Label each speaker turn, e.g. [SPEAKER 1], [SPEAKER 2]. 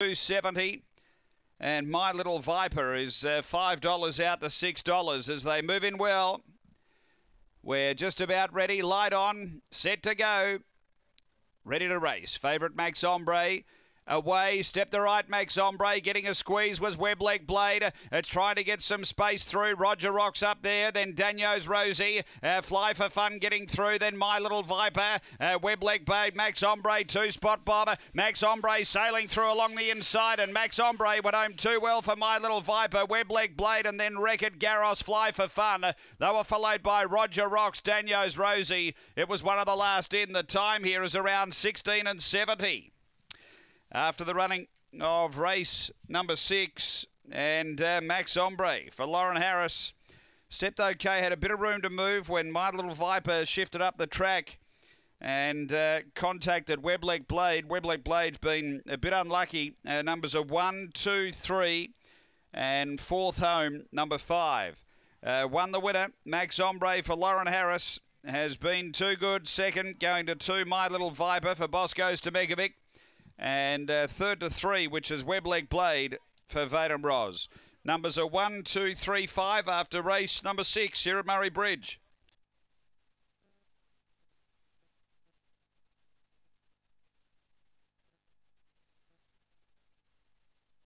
[SPEAKER 1] 270 and my little viper is uh, five dollars out to six dollars as they move in well we're just about ready light on set to go ready to race favorite max ombre Away, step the right, Max Ombre getting a squeeze was Webleg Blade. It's uh, uh, trying to get some space through. Roger Rocks up there, then Daniels Rosie. Uh, Fly for Fun getting through, then My Little Viper. Uh, Webleg Blade, Max Ombre, two spot bomber. Max Ombre sailing through along the inside, and Max Ombre went home too well for My Little Viper. Webleg Blade, and then Record Garros Fly for Fun. Uh, they were followed by Roger Rocks, Daniels Rosie. It was one of the last in. The time here is around 16 and 70 after the running of race number six. And uh, Max Ombre for Lauren Harris. Stepped okay, had a bit of room to move when My Little Viper shifted up the track and uh, contacted Webleg Blade. Webleg Blade's been a bit unlucky. Uh, numbers are one, two, three, and fourth home, number five. Uh, won the winner, Max Ombre for Lauren Harris has been too good. Second, going to two, My Little Viper for Bosco's Megavik. And uh, third to three, which is Webleg Blade for Vadim Roz. Numbers are one, two, three, five after race number six here at Murray Bridge.